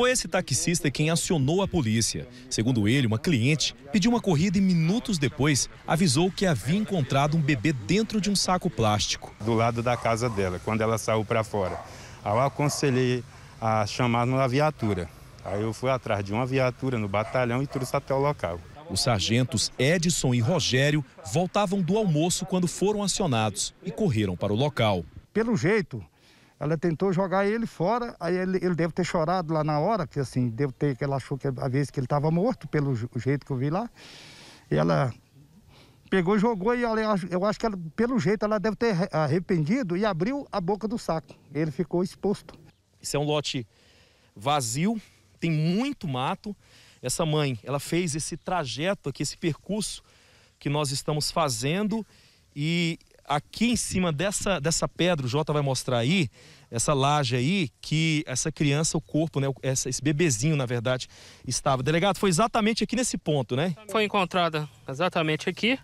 Foi esse taxista quem acionou a polícia. Segundo ele, uma cliente pediu uma corrida e minutos depois avisou que havia encontrado um bebê dentro de um saco plástico. Do lado da casa dela, quando ela saiu para fora. eu aconselhei a chamar uma viatura. Aí eu fui atrás de uma viatura no batalhão e trouxe até o local. Os sargentos Edson e Rogério voltavam do almoço quando foram acionados e correram para o local. Pelo jeito, ela tentou jogar ele fora, aí ele, ele deve ter chorado lá na hora, que assim, deve ter, que ela achou que a vez que ele estava morto, pelo jeito que eu vi lá. E ela pegou e jogou e ela, eu acho que ela, pelo jeito ela deve ter arrependido e abriu a boca do saco. Ele ficou exposto. Isso é um lote vazio, tem muito mato. Essa mãe, ela fez esse trajeto aqui, esse percurso que nós estamos fazendo e aqui em cima dessa, dessa pedra, o Jota vai mostrar aí, essa laje aí, que essa criança, o corpo, né, essa, esse bebezinho, na verdade, estava. Delegado, foi exatamente aqui nesse ponto, né? Foi encontrada exatamente aqui,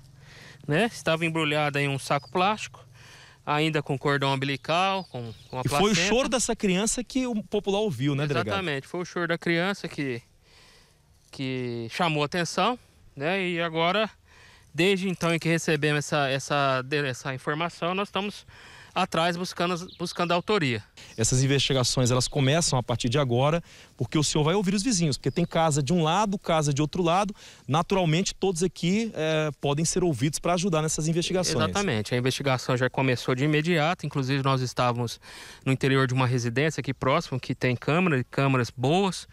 né? Estava embrulhada em um saco plástico, ainda com cordão umbilical, com, com a E foi o choro dessa criança que o popular ouviu, né, exatamente, delegado? Exatamente, foi o choro da criança que, que chamou atenção, né? E agora Desde então em que recebemos essa, essa, essa informação, nós estamos atrás buscando, buscando a autoria. Essas investigações elas começam a partir de agora, porque o senhor vai ouvir os vizinhos, porque tem casa de um lado, casa de outro lado. Naturalmente, todos aqui é, podem ser ouvidos para ajudar nessas investigações. Exatamente. A investigação já começou de imediato. Inclusive, nós estávamos no interior de uma residência aqui próximo, que tem câmeras, câmeras boas.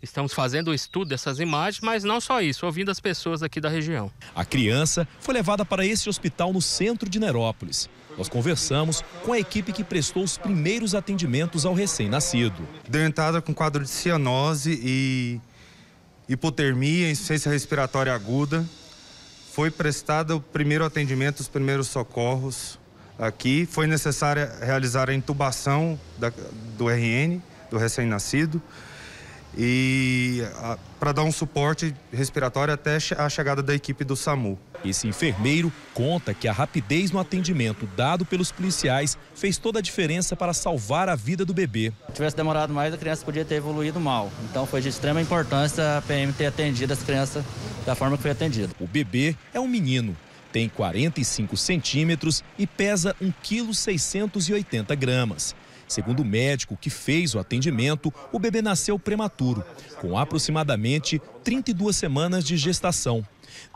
Estamos fazendo o estudo dessas imagens, mas não só isso, ouvindo as pessoas aqui da região. A criança foi levada para esse hospital no centro de Nerópolis. Nós conversamos com a equipe que prestou os primeiros atendimentos ao recém-nascido. Deu entrada com quadro de cianose e hipotermia, insuficiência respiratória aguda. Foi prestado o primeiro atendimento, os primeiros socorros aqui. Foi necessária realizar a intubação da, do RN, do recém-nascido e para dar um suporte respiratório até a chegada da equipe do SAMU. Esse enfermeiro conta que a rapidez no atendimento dado pelos policiais fez toda a diferença para salvar a vida do bebê. Se tivesse demorado mais, a criança podia ter evoluído mal. Então foi de extrema importância a PM ter atendido as crianças da forma que foi atendida. O bebê é um menino, tem 45 centímetros e pesa 1,680 kg. Segundo o médico que fez o atendimento, o bebê nasceu prematuro, com aproximadamente 32 semanas de gestação.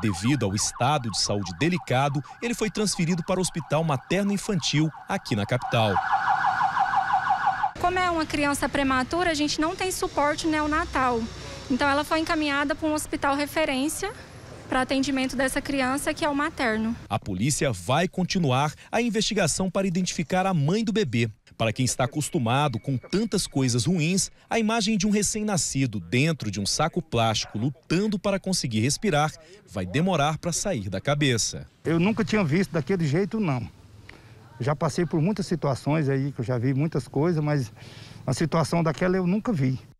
Devido ao estado de saúde delicado, ele foi transferido para o Hospital Materno Infantil, aqui na capital. Como é uma criança prematura, a gente não tem suporte neonatal. Então, ela foi encaminhada para um hospital referência para atendimento dessa criança, que é o materno. A polícia vai continuar a investigação para identificar a mãe do bebê. Para quem está acostumado com tantas coisas ruins, a imagem de um recém-nascido dentro de um saco plástico lutando para conseguir respirar vai demorar para sair da cabeça. Eu nunca tinha visto daquele jeito, não. Já passei por muitas situações aí, que eu já vi muitas coisas, mas a situação daquela eu nunca vi.